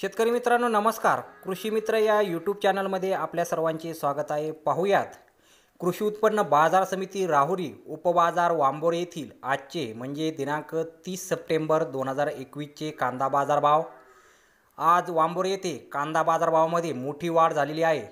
शेतकरी मित्रांनो नमस्कार कृषी मित्र या यूट्यूब चॅनलमध्ये आपल्या सर्वांचे स्वागत आहे पाहूयात कृषी उत्पन्न बाजार समिती राहुरी उपबाजार वांबोरे येथील आजचे म्हणजे दिनांक तीस सप्टेंबर दोन हजार एकवीसचे कांदा बाजारभाव आज वांबोरे येथे कांदा बाजारभावामध्ये मोठी वाढ झालेली आहे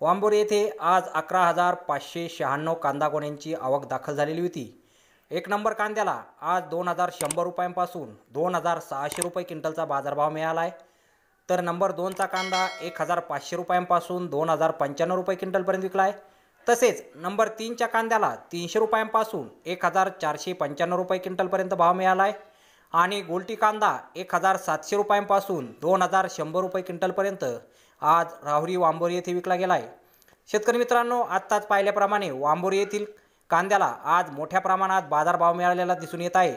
वांबोरे येथे आज अकरा हजार पाचशे शहाण्णव कांदा गोण्यांची आवक दाखल झालेली होती एक नंबर कांद्याला आज दोन हजार शंभर रुपयांपासून दोन हजार सहाशे रुपये क्विंटलचा बाजारभाव मिळाला आहे तर नंबर दोनचा कांदा एक हजार पाचशे रुपयांपासून दोन हजार पंच्याण्णव रुपये क्विंटलपर्यंत विकला आहे तसेच नंबर तीनच्या कांद्याला तीनशे रुपयांपासून एक हजार चारशे पंच्याण्णव रुपये क्विंटलपर्यंत भाव मिळाला आहे आणि गोलटी कांदा एक हजार सातशे रुपयांपासून दोन हजार शंभर रुपये क्विंटलपर्यंत आज राहुरी वांबोरी येथे विकला गेला आहे शेतकरी मित्रांनो आत्ताच पाहिल्याप्रमाणे वांबोरी येथील कांद्याला आज मोठ्या प्रमाणात बाजारभाव मिळालेला दिसून येत आहे